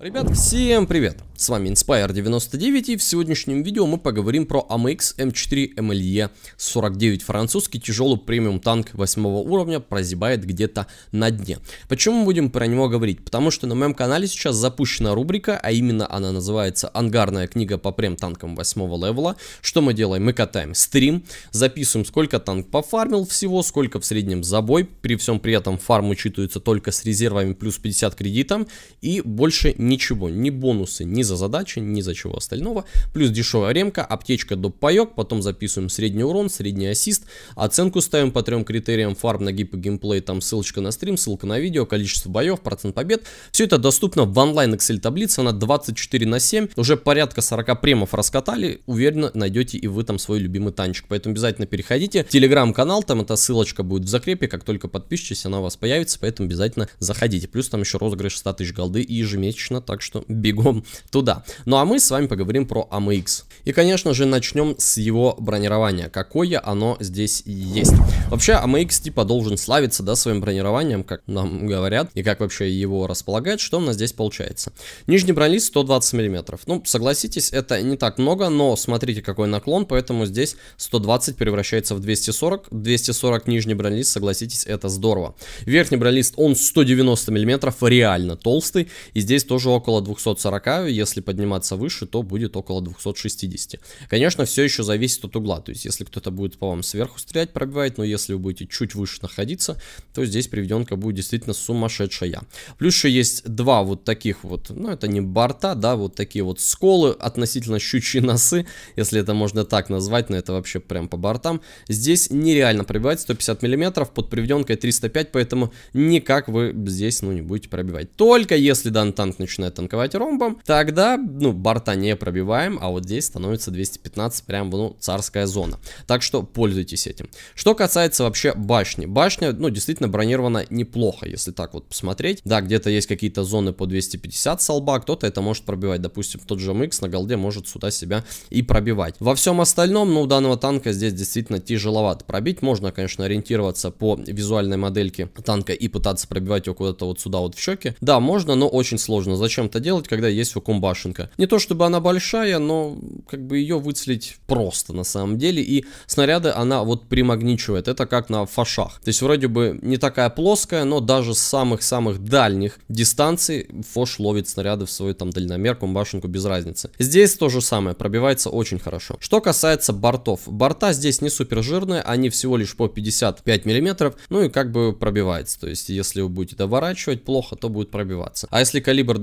Ребят, всем привет! С вами Inspire99 и в сегодняшнем видео мы поговорим про AMX M4 MLE 49 французский тяжелый премиум танк 8 уровня прозябает где-то на дне. Почему мы будем про него говорить? Потому что на моем канале сейчас запущена рубрика, а именно она называется «Ангарная книга по прем-танкам 8 левела». Что мы делаем? Мы катаем стрим, записываем сколько танк пофармил всего, сколько в среднем забой. при всем при этом фарм учитывается только с резервами плюс 50 кредитом и больше не ничего, ни бонусы, ни за задачи, ни за чего остального. Плюс дешевая ремка, аптечка, до паек, потом записываем средний урон, средний ассист, оценку ставим по трем критериям, фарм, нагиб и геймплей, там ссылочка на стрим, ссылка на видео, количество боев, процент побед. Все это доступно в онлайн Excel таблице, она 24 на 7, уже порядка 40 премов раскатали, уверенно найдете и вы там свой любимый танчик, поэтому обязательно переходите. Телеграм-канал, там эта ссылочка будет в закрепе, как только подпишетесь, она у вас появится, поэтому обязательно заходите. Плюс там еще розыгрыш 100 тысяч голды и ежемесячно бесплатно, так что бегом туда. Ну а мы с вами поговорим про AMX. И, конечно же, начнем с его бронирования. Какое оно здесь есть. Вообще, AMX типа должен славиться, да, своим бронированием, как нам говорят, и как вообще его располагать, что у нас здесь получается. Нижний бронелист 120 мм. Ну, согласитесь, это не так много, но смотрите, какой наклон, поэтому здесь 120 превращается в 240. 240 нижний бронелист, согласитесь, это здорово. Верхний бронелист, он 190 мм, реально толстый, и здесь тоже уже около 240, если подниматься выше, то будет около 260. Конечно, все еще зависит от угла, то есть если кто-то будет по вам сверху стрелять, пробивать, но если вы будете чуть выше находиться, то здесь приведенка будет действительно сумасшедшая. Плюс еще есть два вот таких вот, ну это не борта, да, вот такие вот сколы относительно щучьи носы, если это можно так назвать, но это вообще прям по бортам. Здесь нереально пробивать 150 миллиметров, под приведенкой 305, поэтому никак вы здесь, ну, не будете пробивать. Только если данный танк начинает начинает танковать ромбом, тогда, ну, борта не пробиваем, а вот здесь становится 215 прям, ну, царская зона. Так что пользуйтесь этим. Что касается вообще башни. Башня, ну, действительно бронирована неплохо, если так вот посмотреть. Да, где-то есть какие-то зоны по 250 солба, кто-то это может пробивать. Допустим, тот же МХ на голде может сюда себя и пробивать. Во всем остальном, ну, у данного танка здесь действительно тяжеловато пробить. Можно, конечно, ориентироваться по визуальной модельке танка и пытаться пробивать его куда-то вот сюда вот в щеке. Да, можно, но очень сложно. За зачем-то делать, когда есть вакуумбашенка. Не то чтобы она большая, но как бы ее выцелить просто на самом деле. И снаряды она вот примагничивает. Это как на фашах. То есть вроде бы не такая плоская, но даже с самых-самых дальних дистанций фош ловит снаряды в свой там дальномер, башенку без разницы. Здесь то же самое, пробивается очень хорошо. Что касается бортов. Борта здесь не супер жирные, они всего лишь по 55 миллиметров, ну и как бы пробивается. То есть если вы будете доворачивать плохо, то будет пробиваться. А если калибр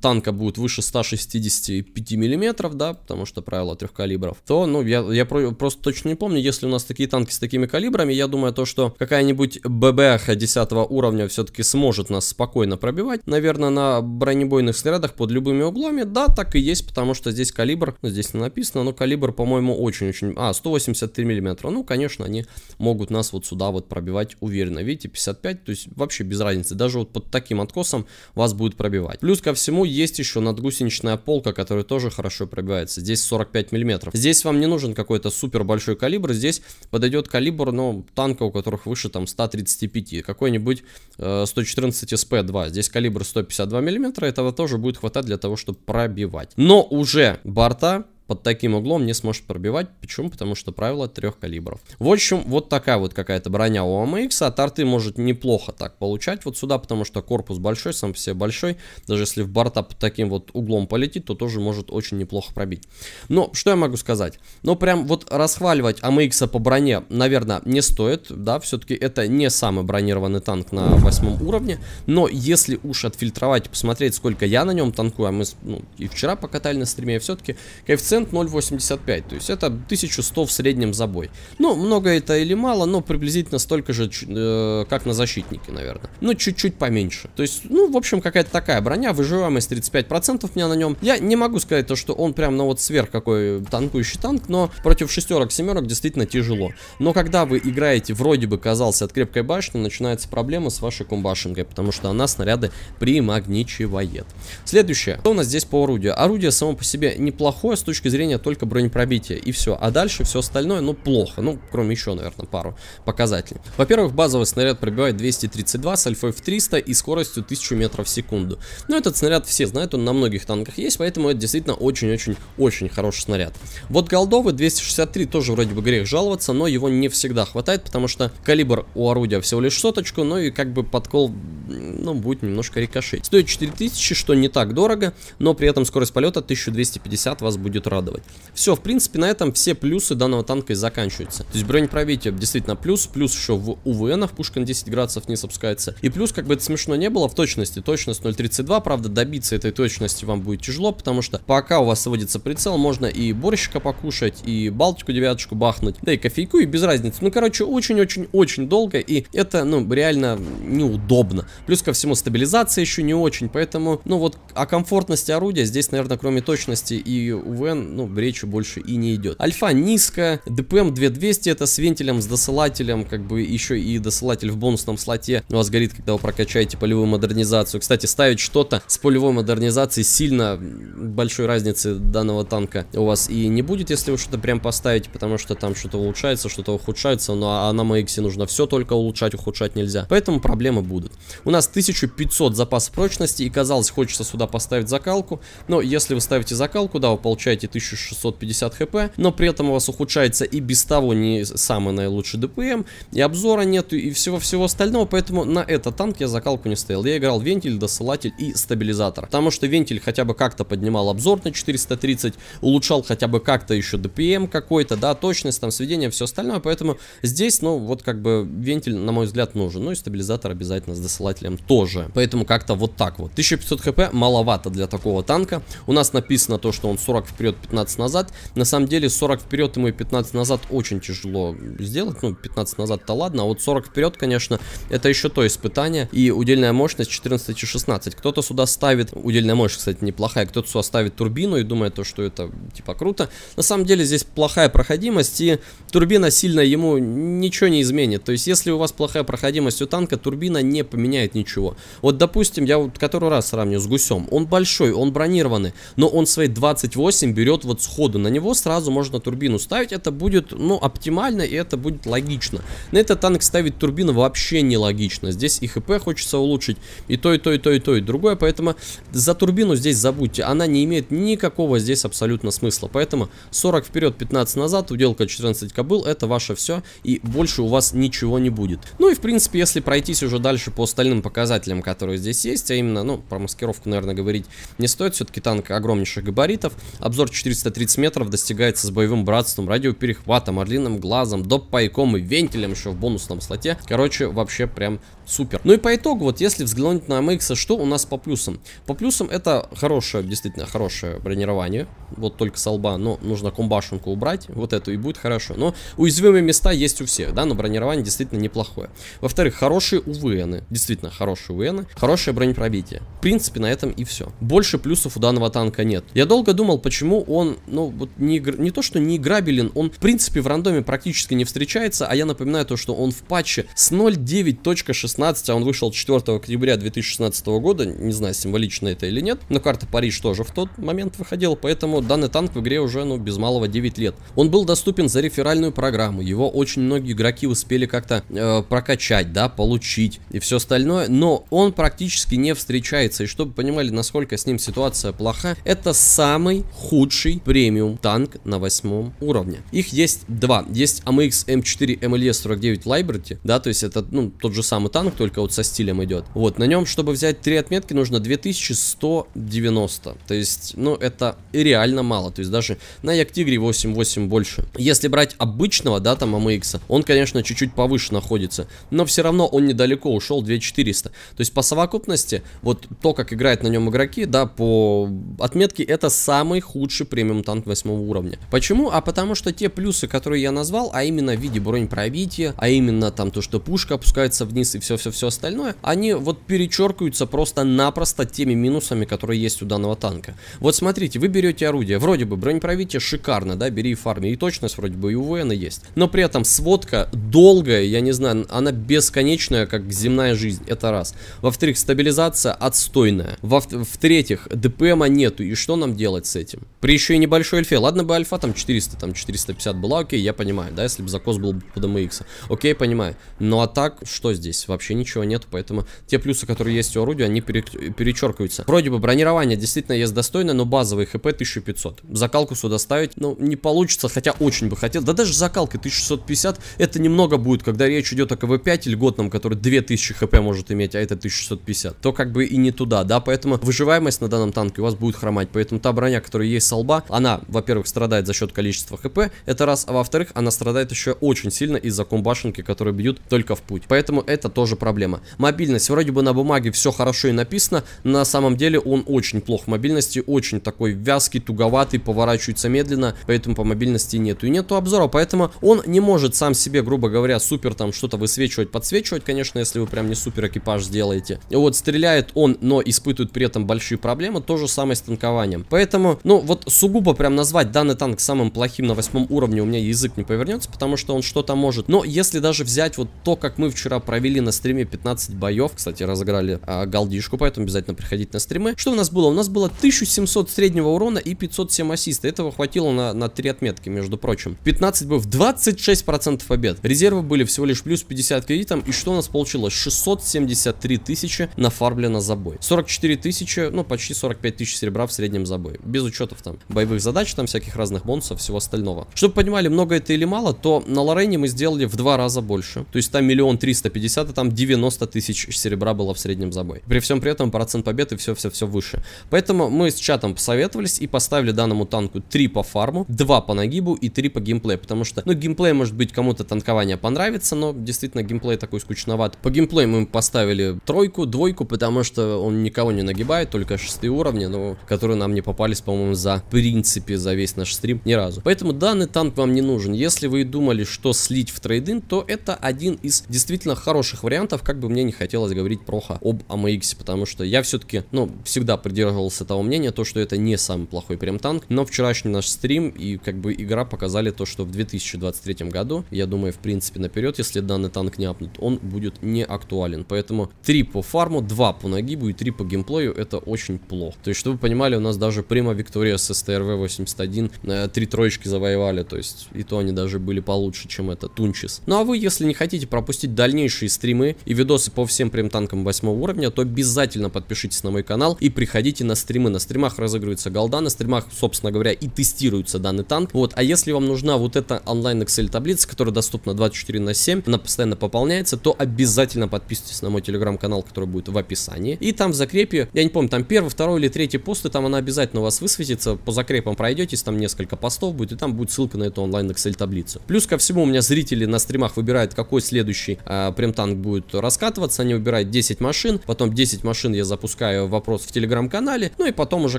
танка будет выше 165 миллиметров, да, потому что правило трех калибров, то, ну, я, я просто точно не помню, если у нас такие танки с такими калибрами, я думаю то, что какая-нибудь ББХ 10 уровня все-таки сможет нас спокойно пробивать, наверное, на бронебойных снарядах под любыми углами, да, так и есть, потому что здесь калибр, ну, здесь не написано, но калибр, по-моему, очень-очень, а, 183 миллиметра, ну, конечно, они могут нас вот сюда вот пробивать уверенно, видите, 55, то есть вообще без разницы, даже вот под таким откосом вас будет пробивать. Плюс ко ко всему, есть еще надгусеничная полка, которая тоже хорошо пробивается. Здесь 45 миллиметров. Здесь вам не нужен какой-то супер большой калибр. Здесь подойдет калибр, ну, танка, у которых выше там 135. Какой-нибудь э, 114 sp 2 Здесь калибр 152 миллиметра. Этого тоже будет хватать для того, чтобы пробивать. Но уже борта под таким углом не сможет пробивать. Почему? Потому что правило трех калибров. В общем, вот такая вот какая-то броня у АМХ. От арты может неплохо так получать вот сюда, потому что корпус большой, сам по себе большой. Даже если в борта под таким вот углом полетит, то тоже может очень неплохо пробить. Но что я могу сказать? Ну, прям вот расхваливать АМХ по броне, наверное, не стоит. Да, все-таки это не самый бронированный танк на восьмом уровне. Но если уж отфильтровать и посмотреть, сколько я на нем танкую, а мы ну, и вчера покатали на стриме, все-таки коэффициент коэффициент 0.85, то есть это 1100 в среднем за бой. Ну, много это или мало, но приблизительно столько же, э, как на защитнике, наверное. Но ну, чуть-чуть поменьше. То есть, ну, в общем, какая-то такая броня, выживаемость 35% у меня на нем. Я не могу сказать то, что он прям, на ну, вот сверх какой танкующий танк, но против шестерок, семерок действительно тяжело. Но когда вы играете, вроде бы, казался от крепкой башни, начинается проблема с вашей комбашенкой, потому что она снаряды примагничивает. Следующее. Что у нас здесь по орудию? Орудие само по себе неплохое с точки зрения только бронепробития, и все. А дальше все остальное, ну, плохо, ну, кроме еще, наверное, пару показателей. Во-первых, базовый снаряд пробивает 232 с альфой в 300 и скоростью 1000 метров в секунду. Но ну, этот снаряд все знают, он на многих танках есть, поэтому это действительно очень-очень-очень хороший снаряд. Вот голдовый 263 тоже вроде бы грех жаловаться, но его не всегда хватает, потому что калибр у орудия всего лишь соточку, ну и как бы подкол ну, будет немножко рикошеть. Стоит 4000, что не так дорого, но при этом скорость полета 1250 вас будет радовать. Все, в принципе, на этом все плюсы данного танка и заканчиваются. То есть бронепробитие действительно плюс, плюс еще в УВНах пушка на 10 градусов не опускается. И плюс, как бы это смешно не было, в точности, точность 0.32, правда, добиться этой точности вам будет тяжело, потому что пока у вас сводится прицел, можно и борщика покушать, и Балтику девяточку бахнуть, да и кофейку, и без разницы. Ну, короче, очень-очень-очень долго, и это, ну, реально неудобно. Плюс ко всему стабилизация еще не очень, поэтому, ну вот, о комфортности орудия здесь, наверное, кроме точности и УВН, ну, речи больше и не идет. Альфа низкая, ДПМ 2200, это с вентилем, с досылателем, как бы еще и досылатель в бонусном слоте у вас горит, когда вы прокачаете полевую модернизацию. Кстати, ставить что-то с полевой модернизацией сильно большой разницы данного танка у вас и не будет, если вы что-то прям поставите, потому что там что-то улучшается, что-то ухудшается, но ну, а на МХ нужно все только улучшать, ухудшать нельзя. Поэтому проблемы будут. У нас 1500 запас прочности, и казалось, хочется сюда поставить закалку, но если вы ставите закалку, да, вы получаете 1650 хп, но при этом у вас ухудшается и без того не самый наилучший ДПМ, эм, и обзора нету, и всего-всего остального, поэтому на этот танк я закалку не ставил. Я играл вентиль, досылатель и стабилизатор, потому что вентиль хотя бы как-то поднимал обзор на 430, улучшал хотя бы как-то еще ДПМ эм какой-то, да, точность, там, сведение, все остальное, поэтому здесь, ну, вот как бы вентиль, на мой взгляд, нужен, ну и стабилизатор обязательно с досылателем желателям тоже. Поэтому как-то вот так вот. 1500 хп маловато для такого танка. У нас написано то, что он 40 вперед, 15 назад. На самом деле 40 вперед ему и 15 назад очень тяжело сделать. Ну, 15 назад-то ладно. А вот 40 вперед, конечно, это еще то испытание. И удельная мощность 14 и 16. Кто-то сюда ставит, удельная мощность, кстати, неплохая, кто-то сюда ставит турбину и думает, то, что это типа круто. На самом деле здесь плохая проходимость и турбина сильно ему ничего не изменит. То есть если у вас плохая проходимость у танка, турбина не поменяет меняет ничего. Вот, допустим, я вот который раз сравню с гусем. Он большой, он бронированный, но он свои 28 берет вот сходу. На него сразу можно турбину ставить. Это будет, ну, оптимально и это будет логично. На этот танк ставить турбину вообще не логично. Здесь и хп хочется улучшить, и то, и то, и то, и то, и другое. Поэтому за турбину здесь забудьте. Она не имеет никакого здесь абсолютно смысла. Поэтому 40 вперед, 15 назад, уделка 14 кобыл, это ваше все. И больше у вас ничего не будет. Ну и в принципе, если пройтись уже дальше по остальным остальным показателям, которые здесь есть, а именно, ну, про маскировку, наверное, говорить не стоит, все-таки танк огромнейших габаритов, обзор 430 метров достигается с боевым братством, радиоперехватом, орлиным глазом, доп-пайком и вентилем еще в бонусном слоте, короче, вообще прям супер. Ну и по итогу, вот если взглянуть на MX, что у нас по плюсам? По плюсам это хорошее, действительно хорошее бронирование, вот только со лба, но нужно комбашенку убрать, вот эту и будет хорошо, но уязвимые места есть у всех, да, но бронирование действительно неплохое. Во-вторых, хорошие УВНы, действительно действительно хорошие УН, хорошее бронепробитие. В принципе, на этом и все. Больше плюсов у данного танка нет. Я долго думал, почему он, ну, вот не, не то, что не играбелен, он, в принципе, в рандоме практически не встречается, а я напоминаю то, что он в патче с 0.9.16, а он вышел 4 октября 2016 года, не знаю, символично это или нет, но карта Париж тоже в тот момент выходила, поэтому данный танк в игре уже, ну, без малого 9 лет. Он был доступен за реферальную программу, его очень многие игроки успели как-то э, прокачать, да, получить и все остальное, остальное, но он практически не встречается. И чтобы понимали, насколько с ним ситуация плоха, это самый худший премиум танк на восьмом уровне. Их есть два. Есть AMX M4 MLE-49 Liberty, да, то есть это, ну, тот же самый танк, только вот со стилем идет. Вот, на нем, чтобы взять три отметки, нужно 2190. То есть, ну, это реально мало. То есть даже на як 8.8 больше. Если брать обычного, да, там AMX, он, конечно, чуть-чуть повыше находится, но все равно он недалеко ушел 2.4 400. То есть по совокупности, вот то, как играют на нем игроки, да, по отметке, это самый худший премиум танк 8 уровня. Почему? А потому что те плюсы, которые я назвал, а именно в виде бронепробития, а именно там то, что пушка опускается вниз и все-все-все остальное, они вот перечеркиваются просто-напросто теми минусами, которые есть у данного танка. Вот смотрите, вы берете орудие, вроде бы бронепробитие шикарно, да, бери и фарми, и точность вроде бы и у воина есть, но при этом сводка долгая, я не знаю, она бесконечная, как земная жизнь это раз. Во-вторых, стабилизация отстойная. В-третьих, ДПМа нету, и что нам делать с этим? При еще и небольшой эльфе. ладно бы альфа там 400, там 450 была, окей, я понимаю, да, если бы закос был бы по DMX, окей, понимаю. Ну а так, что здесь? Вообще ничего нету, поэтому те плюсы, которые есть у орудия, они пере перечеркиваются. Вроде бы бронирование действительно есть достойное, но базовый хп 1500. Закалку сюда ставить, ну, не получится, хотя очень бы хотел. Да даже закалка 1650, это немного будет, когда речь идет о КВ-5 льготном, который 2000 хп может может иметь, а это 1650, то как бы и не туда, да, поэтому выживаемость на данном танке у вас будет хромать, поэтому та броня, которая есть со лба, она, во-первых, страдает за счет количества хп, это раз, а во-вторых, она страдает еще очень сильно из-за комбашенки, которые бьют только в путь, поэтому это тоже проблема. Мобильность, вроде бы на бумаге все хорошо и написано, на самом деле он очень плох в мобильности, очень такой вязкий, туговатый, поворачивается медленно, поэтому по мобильности нету и нету обзора, поэтому он не может сам себе, грубо говоря, супер там что-то высвечивать, подсвечивать, конечно, если вы прям не супер супер экипаж сделаете. Вот, стреляет он, но испытывает при этом большие проблемы. То же самое с танкованием. Поэтому, ну, вот сугубо прям назвать данный танк самым плохим на восьмом уровне у меня язык не повернется, потому что он что-то может. Но если даже взять вот то, как мы вчера провели на стриме 15 боев, кстати, разыграли а, галдишку, поэтому обязательно приходить на стримы. Что у нас было? У нас было 1700 среднего урона и 507 ассиста. Этого хватило на, на 3 отметки, между прочим. 15 боев, 26% побед. Резервы были всего лишь плюс 50 кредитом. И что у нас получилось? 600 73 тысячи нафармлено за бой. 44 тысячи, ну почти 45 тысяч серебра в среднем за бой. Без учетов там боевых задач, там всяких разных бонусов, всего остального. Чтобы понимали, много это или мало, то на Лорене мы сделали в два раза больше. То есть там миллион триста пятьдесят, а там 90 тысяч серебра было в среднем за бой. При всем при этом процент победы все-все-все выше. Поэтому мы с чатом посоветовались и поставили данному танку 3 по фарму, 2 по нагибу и 3 по геймплею. Потому что, ну, геймплей может быть кому-то танкование понравится, но действительно геймплей такой скучноват. По геймплею мы поставили поставили тройку, двойку, потому что он никого не нагибает, только шестые уровни, но которые нам не попались, по-моему, за принципе за весь наш стрим ни разу. Поэтому данный танк вам не нужен. Если вы думали, что слить в трейдин, то это один из действительно хороших вариантов, как бы мне не хотелось говорить плохо об AMX, потому что я все-таки, ну, всегда придерживался того мнения, то, что это не самый плохой прям танк, но вчерашний наш стрим и как бы игра показали то, что в 2023 году, я думаю, в принципе, наперед, если данный танк не апнут, он будет не актуален. Поэтому 3 по фарму, 2 по нагибу и 3 по геймплею это очень плохо. То есть, чтобы вы понимали, у нас даже прямо Виктория с СТРВ 81 э, 3 троечки завоевали. То есть, и то они даже были получше, чем это Тунчис. Ну а вы, если не хотите пропустить дальнейшие стримы и видосы по всем прям танкам 8 уровня, то обязательно подпишитесь на мой канал и приходите на стримы. На стримах разыгрывается голда, на стримах, собственно говоря, и тестируется данный танк. Вот, а если вам нужна вот эта онлайн Excel таблица, которая доступна 24 на 7, она постоянно пополняется, то обязательно подписывайтесь подписывайтесь на мой телеграм-канал, который будет в описании. И там в закрепе, я не помню, там первый, второй или третий посты, там она обязательно у вас высветится. По закрепам пройдетесь, там несколько постов будет, и там будет ссылка на эту онлайн Excel таблицу. Плюс ко всему у меня зрители на стримах выбирают, какой следующий э, прем-танк будет раскатываться. Они выбирают 10 машин, потом 10 машин я запускаю вопрос в телеграм-канале, ну и потом уже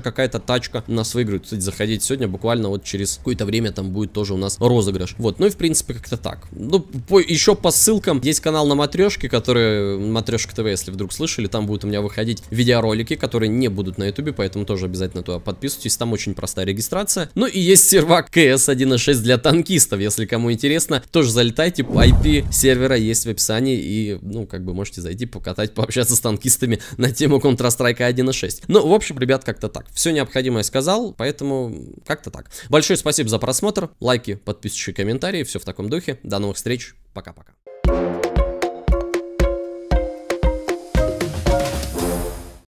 какая-то тачка у нас выиграет. Кстати, заходить сегодня, буквально вот через какое-то время там будет тоже у нас розыгрыш. Вот, ну и в принципе как-то так. Ну, по, еще по ссылкам есть канал на матрешке, который Матрешка ТВ, если вдруг слышали, там будут у меня выходить видеоролики, которые не будут на ютубе, поэтому тоже обязательно туда подписывайтесь, там очень простая регистрация. Ну и есть сервак КС 1.6 для танкистов, если кому интересно, тоже залетайте, IP сервера есть в описании и, ну, как бы можете зайти, покатать, пообщаться с танкистами на тему Counter-Strike 1.6. Ну, в общем, ребят, как-то так. Все необходимое сказал, поэтому как-то так. Большое спасибо за просмотр, лайки, подписчики, комментарии, все в таком духе. До новых встреч, пока-пока.